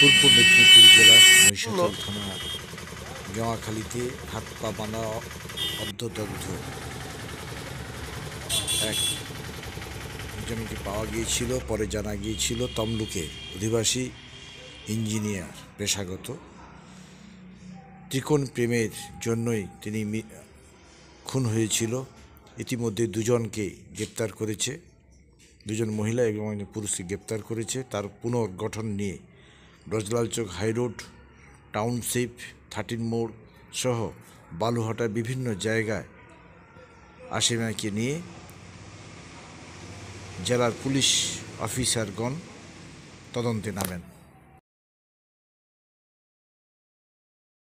পূর্ব মেদিনীপুর জেলার মহিষাচল থানা জমাখালিতে হাত পা বাঁধা অর্ধদগ্ধ এক জমিকে পাওয়া গিয়েছিল পরে জানা গিয়েছিল তমলুকে অধিবাসী ইঞ্জিনিয়ার পেশাগত ত্রিকোণ প্রেমের জন্যই তিনি খুন হয়েছিল ইতিমধ্যে দুজনকে গ্রেপ্তার করেছে দুজন মহিলা এবং পুরুষকে গ্রেপ্তার করেছে তার পুনর্গঠন নিয়ে রজলালচক হাইরোড টাউনশিপ থার্টিন মোড় সহ বালুহাটার বিভিন্ন জায়গায় আসিমাকে নিয়ে জেলার পুলিশ অফিসারগণ তদন্তে নামেন